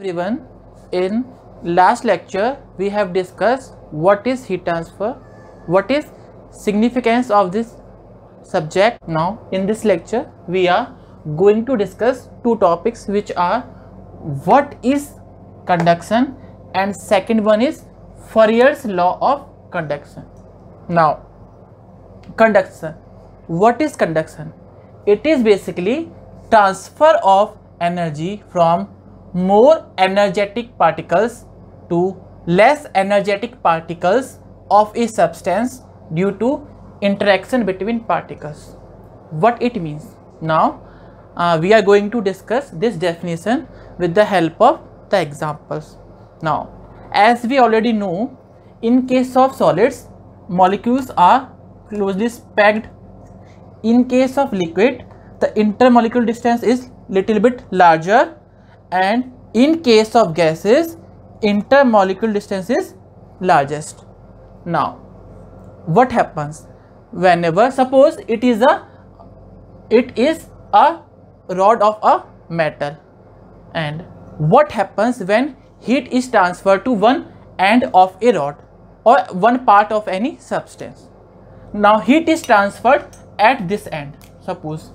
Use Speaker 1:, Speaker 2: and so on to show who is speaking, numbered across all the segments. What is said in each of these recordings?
Speaker 1: everyone in last lecture we have discussed what is heat transfer what is significance of this subject now in this lecture we are going to discuss two topics which are what is conduction and second one is Fourier's law of conduction now conduction what is conduction it is basically transfer of energy from more energetic particles to less energetic particles of a substance due to interaction between particles. What it means? Now, uh, we are going to discuss this definition with the help of the examples. Now, as we already know, in case of solids, molecules are closely packed. In case of liquid, the intermolecular distance is little bit larger and in case of gases intermolecular distance is largest now what happens whenever suppose it is a it is a rod of a metal and what happens when heat is transferred to one end of a rod or one part of any substance now heat is transferred at this end suppose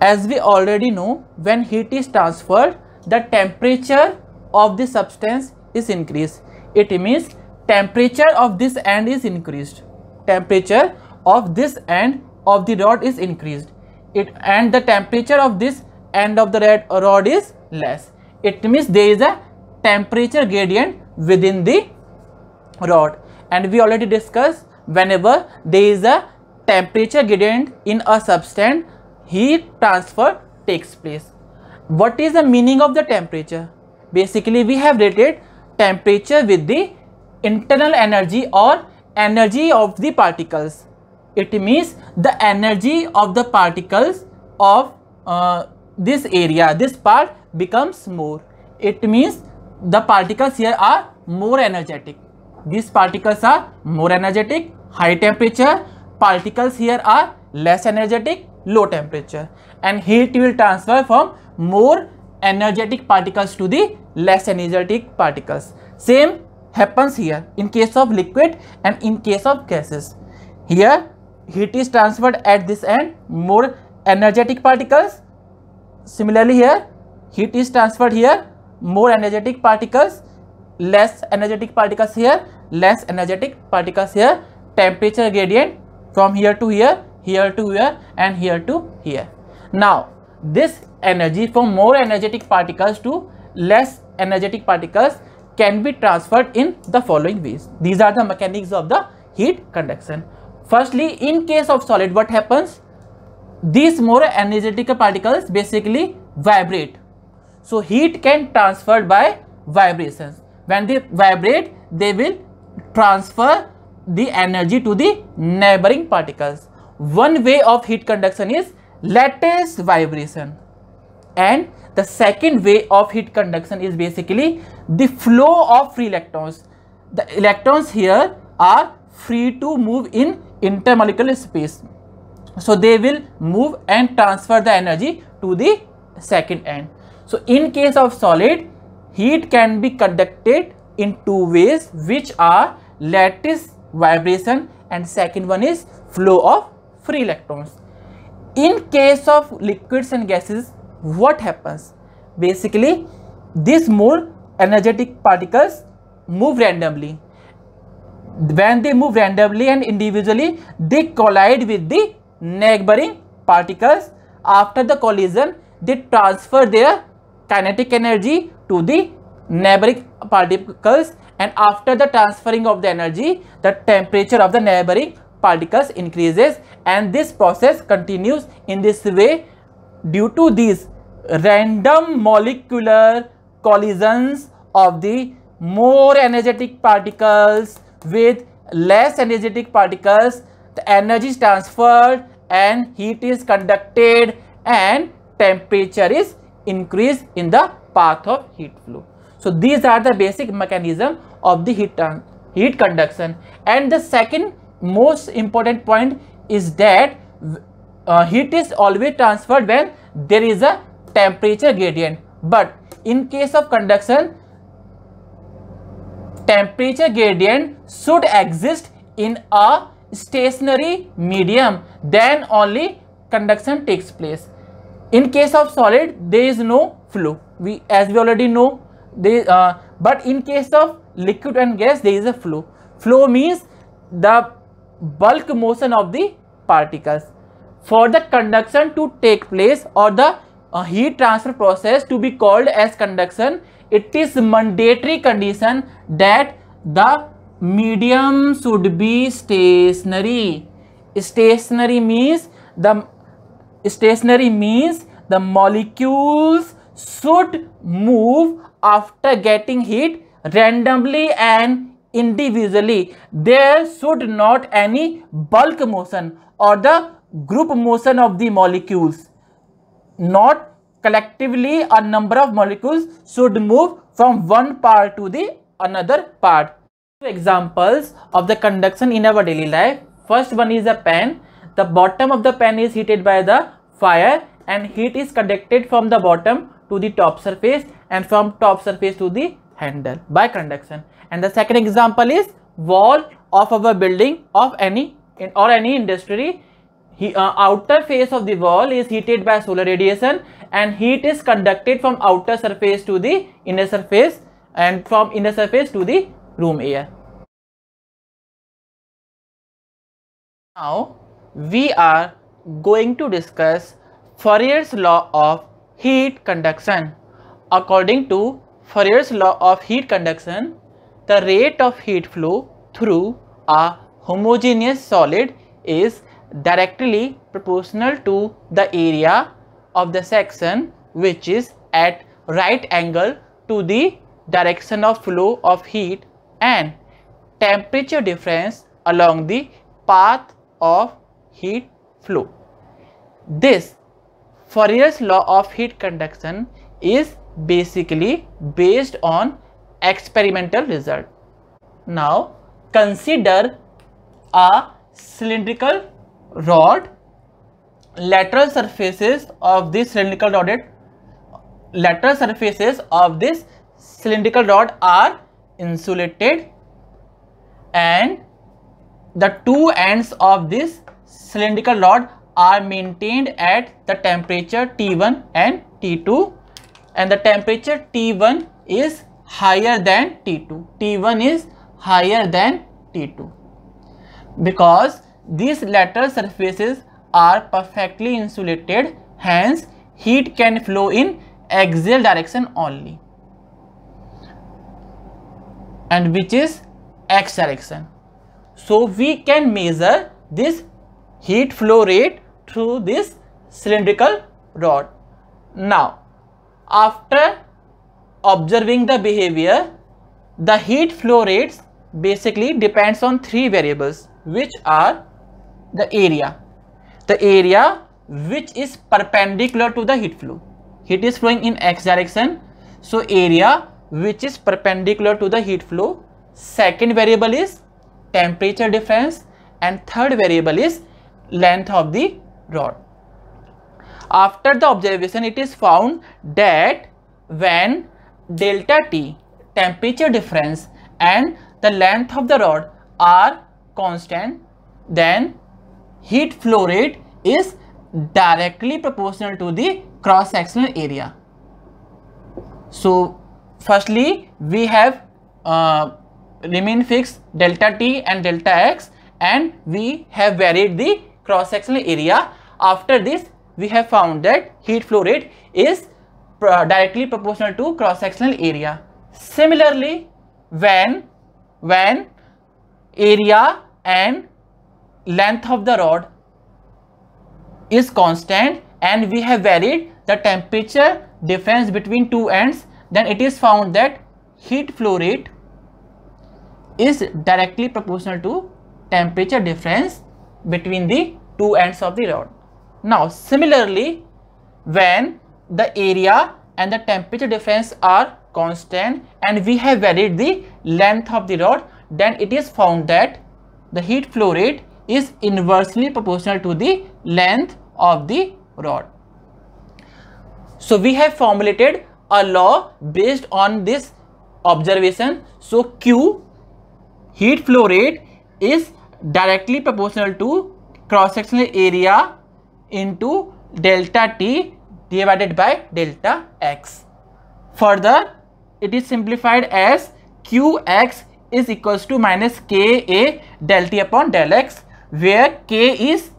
Speaker 1: as we already know when heat is transferred the temperature of the substance is increased it means temperature of this end is increased temperature of this end of the rod is increased it and the temperature of this end of the red rod is less it means there is a temperature gradient within the rod and we already discussed whenever there is a temperature gradient in a substance heat transfer takes place. What is the meaning of the temperature? Basically, we have related temperature with the internal energy or energy of the particles. It means the energy of the particles of uh, this area, this part becomes more. It means the particles here are more energetic. These particles are more energetic, high temperature. Particles here are less energetic, low temperature and heat will transfer from more energetic particles to the less energetic particles. Same happens here in case of liquid and in case of gases. Here heat is transferred at this end more energetic particles. Similarly here heat is transferred here more energetic particles less energetic particles here less energetic particles here temperature gradient from here to here here to here and here to here. Now this energy from more energetic particles to less energetic particles can be transferred in the following ways. These are the mechanics of the heat conduction. Firstly, in case of solid, what happens? These more energetic particles basically vibrate. So heat can transfer by vibrations. When they vibrate, they will transfer the energy to the neighboring particles one way of heat conduction is lattice vibration and the second way of heat conduction is basically the flow of free electrons. The electrons here are free to move in intermolecular space. So they will move and transfer the energy to the second end. So in case of solid, heat can be conducted in two ways which are lattice vibration and second one is flow of free electrons in case of liquids and gases what happens basically these more energetic particles move randomly when they move randomly and individually they collide with the neighboring particles after the collision they transfer their kinetic energy to the neighboring particles and after the transferring of the energy the temperature of the neighboring particles increases and this process continues in this way due to these random molecular collisions of the more energetic particles with less energetic particles the energy is transferred and heat is conducted and temperature is increased in the path of heat flow so these are the basic mechanism of the heat heat conduction and the second most important point is that uh, heat is always transferred when there is a temperature gradient but in case of conduction temperature gradient should exist in a stationary medium then only conduction takes place in case of solid there is no flow we as we already know they uh, but in case of liquid and gas there is a flow flow means the bulk motion of the particles. For the conduction to take place or the uh, heat transfer process to be called as conduction, it is mandatory condition that the medium should be stationary. Stationary means the stationary means the molecules should move after getting heat randomly and individually there should not any bulk motion or the group motion of the molecules not collectively a number of molecules should move from one part to the another part examples of the conduction in our daily life first one is a pen the bottom of the pen is heated by the fire and heat is conducted from the bottom to the top surface and from top surface to the handle by conduction and the second example is wall of our building of any in, or any industry he, uh, outer face of the wall is heated by solar radiation and heat is conducted from outer surface to the inner surface and from inner surface to the room air. Now we are going to discuss Fourier's law of heat conduction according to Fourier's law of heat conduction, the rate of heat flow through a homogeneous solid is directly proportional to the area of the section which is at right angle to the direction of flow of heat and temperature difference along the path of heat flow. This Fourier's law of heat conduction is basically based on experimental result. Now consider a cylindrical rod lateral surfaces of this cylindrical rod lateral surfaces of this cylindrical rod are insulated and the two ends of this cylindrical rod are maintained at the temperature T1 and T2 and the temperature T1 is higher than T2. T1 is higher than T2 because these lateral surfaces are perfectly insulated hence heat can flow in axial direction only and which is x direction. So we can measure this heat flow rate through this cylindrical rod. Now after observing the behavior, the heat flow rates basically depends on three variables which are the area, the area which is perpendicular to the heat flow. Heat is flowing in x direction, so area which is perpendicular to the heat flow. Second variable is temperature difference and third variable is length of the rod after the observation it is found that when delta T temperature difference and the length of the rod are constant then heat flow rate is directly proportional to the cross sectional area. So firstly we have uh, remain fixed delta T and delta X and we have varied the cross sectional area. After this we have found that heat flow rate is directly proportional to cross-sectional area. Similarly, when, when area and length of the rod is constant and we have varied the temperature difference between two ends, then it is found that heat flow rate is directly proportional to temperature difference between the two ends of the rod. Now, similarly, when the area and the temperature difference are constant and we have varied the length of the rod, then it is found that the heat flow rate is inversely proportional to the length of the rod. So, we have formulated a law based on this observation. So, Q heat flow rate is directly proportional to cross-sectional area into delta t divided by delta x further it is simplified as qx is equals to minus ka delta t upon del x where k is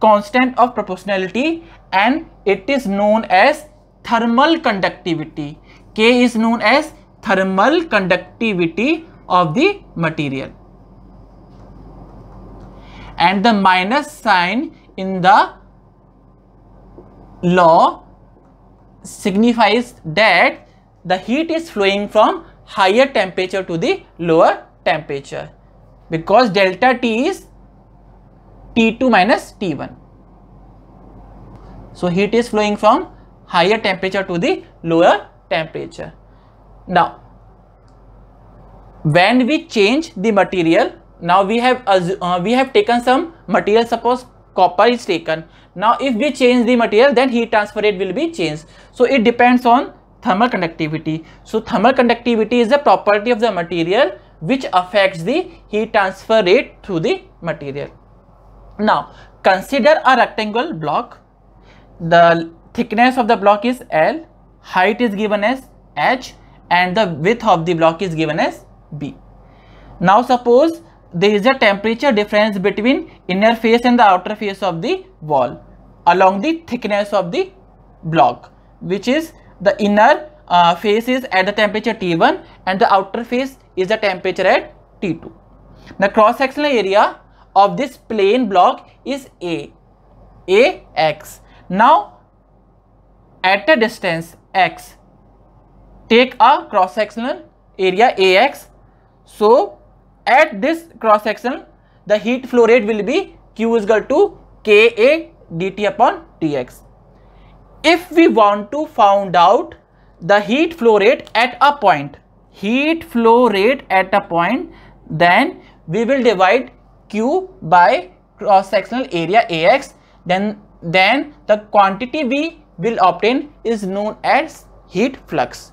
Speaker 1: constant of proportionality and it is known as thermal conductivity k is known as thermal conductivity of the material and the minus sign in the law signifies that the heat is flowing from higher temperature to the lower temperature because delta T is T2 minus T1. So, heat is flowing from higher temperature to the lower temperature. Now, when we change the material, now we have uh, we have taken some material suppose copper is taken. Now if we change the material then heat transfer rate will be changed. So it depends on thermal conductivity. So thermal conductivity is the property of the material which affects the heat transfer rate through the material. Now consider a rectangle block. The thickness of the block is L, height is given as H and the width of the block is given as B. Now suppose there is a temperature difference between inner face and the outer face of the wall along the thickness of the block which is the inner uh, face is at the temperature T1 and the outer face is the temperature at T2. The cross-sectional area of this plane block is A, AX. Now at a distance X, take a cross-sectional area AX. So at this cross section the heat flow rate will be q is equal to Ka dt upon dx. If we want to find out the heat flow rate at a point, heat flow rate at a point, then we will divide q by cross sectional area Ax. Then, then the quantity we will obtain is known as heat flux.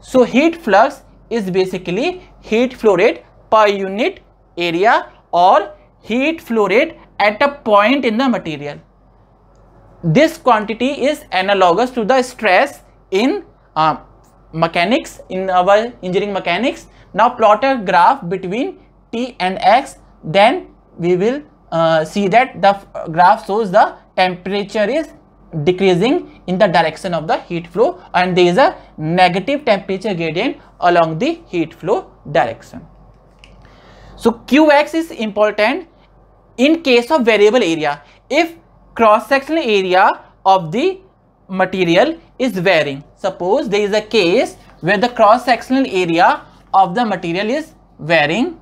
Speaker 1: So heat flux is basically heat flow rate per unit area or heat flow rate at a point in the material. This quantity is analogous to the stress in uh, mechanics in our engineering mechanics. Now plot a graph between t and x then we will uh, see that the graph shows the temperature is decreasing in the direction of the heat flow and there is a negative temperature gradient along the heat flow direction. So Qx is important in case of variable area. If cross-sectional area of the material is varying. Suppose there is a case where the cross-sectional area of the material is varying.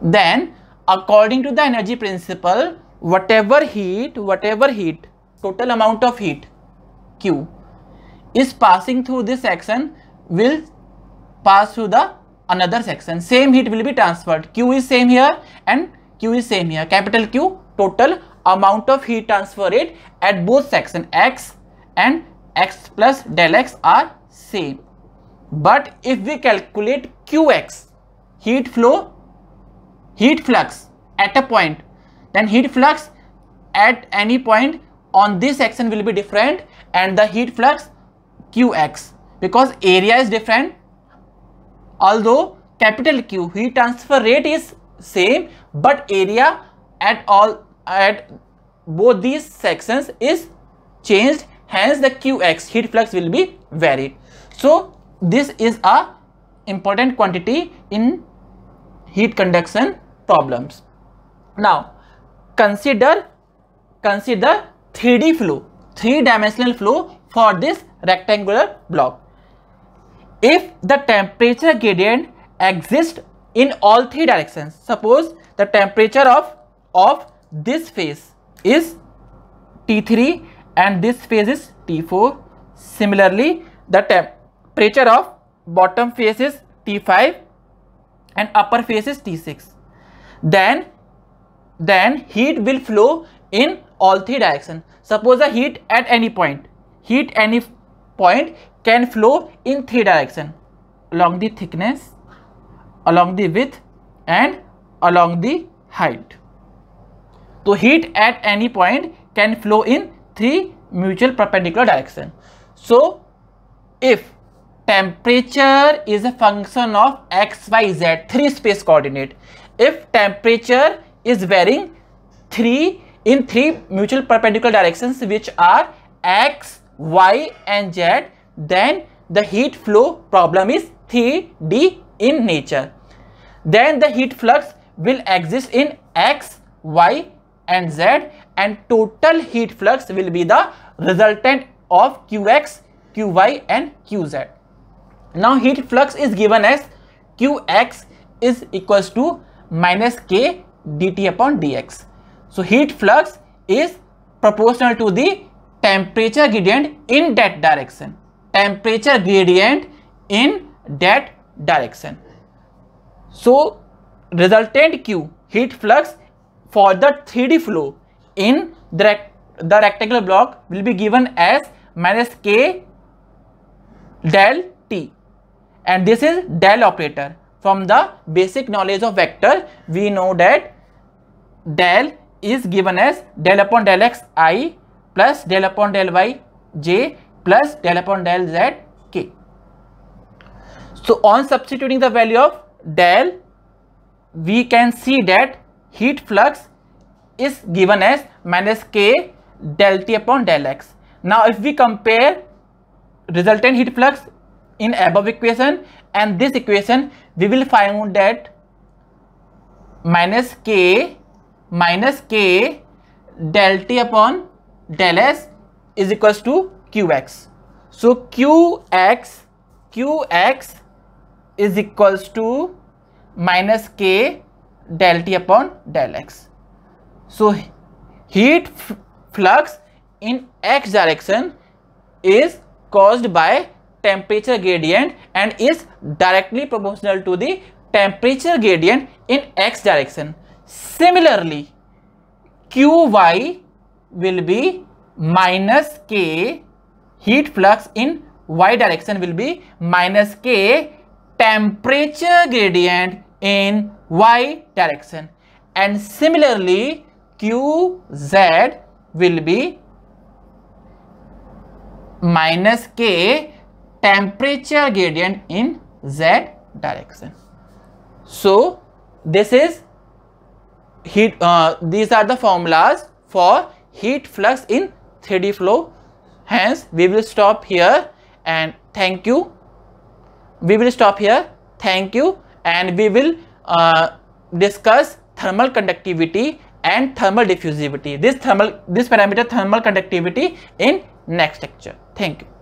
Speaker 1: Then according to the energy principle, whatever heat, whatever heat, total amount of heat Q is passing through this section will pass through the another section same heat will be transferred q is same here and q is same here capital q total amount of heat transfer rate at both section x and x plus del x are same but if we calculate qx heat flow heat flux at a point then heat flux at any point on this section will be different and the heat flux qx because area is different although capital Q heat transfer rate is same but area at all at both these sections is changed hence the Qx heat flux will be varied. So this is a important quantity in heat conduction problems. Now consider consider 3D flow, three dimensional flow for this rectangular block if the temperature gradient exists in all three directions suppose the temperature of of this phase is T3 and this phase is T4 similarly the temperature of bottom phase is T5 and upper phase is T6 then then heat will flow in all three directions suppose the heat at any point heat any point can flow in three direction along the thickness along the width and along the height so heat at any point can flow in three mutual perpendicular direction so if temperature is a function of x y z three space coordinate if temperature is varying three in three mutual perpendicular directions which are x y and z then the heat flow problem is 3D in nature. Then the heat flux will exist in X, Y and Z and total heat flux will be the resultant of Qx, Qy and Qz. Now heat flux is given as Qx is equals to minus K dt upon dx. So heat flux is proportional to the temperature gradient in that direction temperature gradient in that direction. So resultant Q heat flux for the 3D flow in the, the rectangular block will be given as minus K del T and this is del operator. From the basic knowledge of vector we know that del is given as del upon del x i plus del upon del y j plus del upon del z k. So on substituting the value of del, we can see that heat flux is given as minus k del t upon del x. Now if we compare resultant heat flux in above equation and this equation, we will find that minus k minus k del t upon del s is equals to qx. So qx, qx is equals to minus k del t upon del x. So heat flux in x direction is caused by temperature gradient and is directly proportional to the temperature gradient in x direction. Similarly, qy will be minus k heat flux in y direction will be minus k temperature gradient in y direction and similarly qz will be minus k temperature gradient in z direction so this is heat uh, these are the formulas for heat flux in 3d flow hence we will stop here and thank you we will stop here thank you and we will uh, discuss thermal conductivity and thermal diffusivity this thermal this parameter thermal conductivity in next lecture thank you